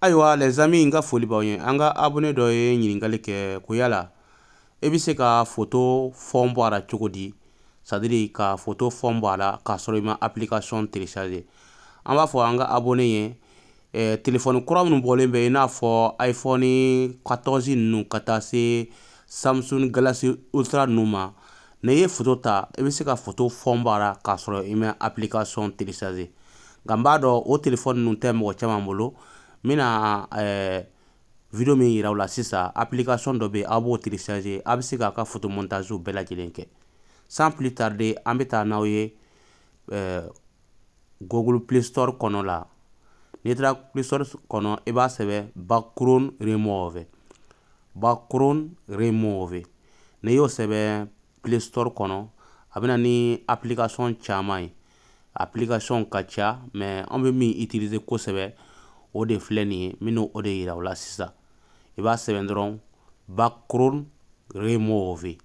Ayo a, le zami yi nga foli ba wye, an ga abone doye yi njili nga leke kouya la. Ebi se ka foto fonbwa la choko di. Sadri, ka foto fonbwa la kasro yi man aplikasyon telisaze. An ba fwa an ga abone ye, e, telefon kouram nou bolen be yi na fwa iPhone 14 nou kata se, Samsung Galaxy Ultra nou man. Neye foto ta, ebi se ka foto fonbwa la kasro yi man aplikasyon telisaze. Ganba do, ou telefon nou tembo chaman molo, n bɛna ɛɛ video min yira aw la sisan application dɔ bɛ yen aw b'o télécharger aw bɛ se k'a ka photo montage bɛɛ lajɛlen kɛ sans plus tarder an bɛ taa n'aw ye ɛɛ eh, google play store kɔnɔ la n'i taara play store kɔnɔ i e b'a sɛbɛn background remove background remove n'i y'o sɛbɛn play store kɔnɔ a bɛ na ni application caman ye application ka ca mais an bɛ min utiliser kosɛbɛ. o de filɛ nin ye n o de yira o la sisan i b'a sɛbɛn dɔrɔn bakron remove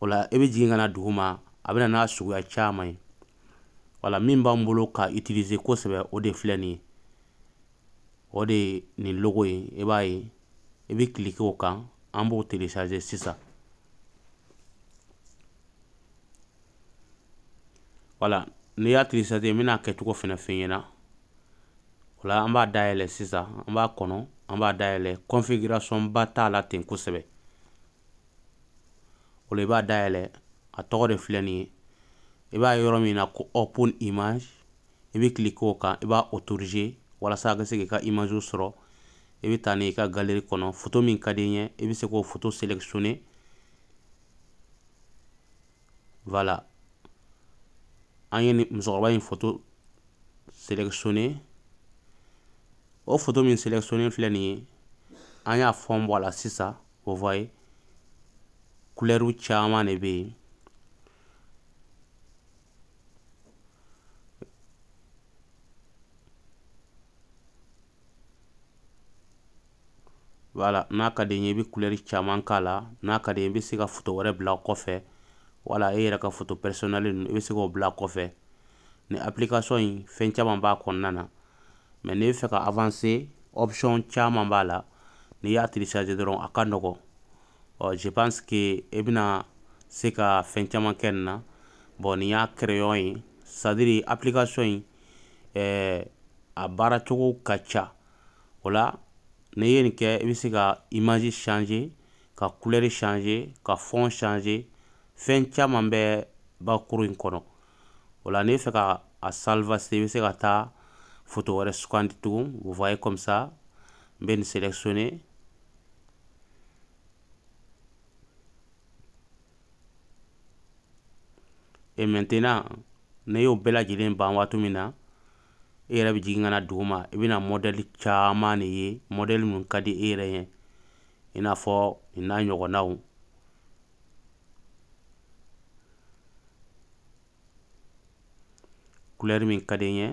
o la i bɛ jigin ka na dugu ma a bɛ na n'a suguya caman ye wala min b'an bolo ka utiliser kosɛbɛ o de filɛ nin ye o de ye nin logo ye i b'a ye i bɛ cliquer o kan an b'o télécharger sisa wala n'i y'a télécharger n bɛna a kɛcogo fana f'i Ou la, an ba dayele, se sa, an ba konon, an ba dayele, konfigurasyon batalatin kousebe. Ou li ba dayele, ato kode flenye, e ba e yoromi na kou open image, e bi klikou ka, e ba oturje, wala sa akese ki ka imajou sro, e bi tane yi ka galeri konon, fotou minkade nye, e bi se kou fotou seleksyone. Vala. An yi mzor bayi fotou seleksyone. Ou foto min seleksyonen flenye, anya fonm wala sisa, wavoy, kuler w chaman ebi. Wala, naka denye bi kuler w chaman kala, naka denye bi se ka foto wale blakof e, wala e re ka foto personale, e wale se ko blakof e. Ne aplikasyon yi fen chaman bako nana. Men ne euh, bon, yon euh, se ka avanse opsyon chaman ba la Ne yon atilisaje dron akando kon Je panse ki ebina se ka fen chaman ken nan Bo ne yon kreyon sa diri aplikasyon A baratou kacha O la ne yon ke yon se ka imajis chanje Ka kuleli chanje, ka fon chanje Fen chaman be bakour yon kon O la ne yon se ka salvasi yon se ka ta photo wara squanti tout vous voyez comme ça ben sélectionner et maintenant ne y'o bɛɛ lajɛlen ban waati min e na e yɛrɛ bɛ jigin ka na dugu ma i bɛna mɔdɛli caman de ye mɔdɛli minnu ka di e yɛrɛ ye i e n'a fɔ nin e n'a ɲɔgɔnnaw kulɛri min ka di n ye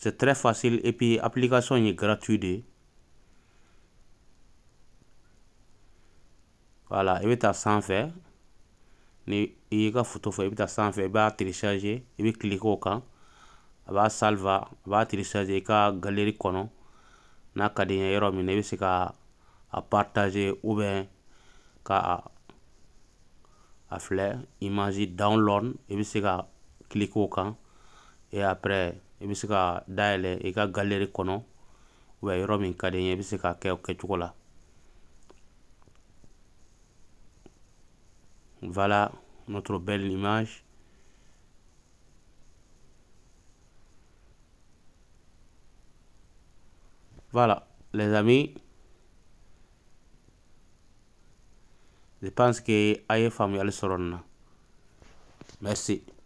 C'est très facile et puis l'application est gratuite. Voilà, t'as sans faire ni il y a photo faire i t'as sans faire. i télécharger et puis cliquer au cas a salva télécharger i galerie kɔnɔ n'a ka di n ye c'est à à partager ou bien car à a image download et puis c'est ka cliquer au cas et après i bɛ se ka dayɛlɛ i ka galeri kɔnɔ yɔrɔ min ka di n ye i bɛ se k'a voilà notre belle image voilà les amis je pense que aye ye faamuyali sɔrɔ merci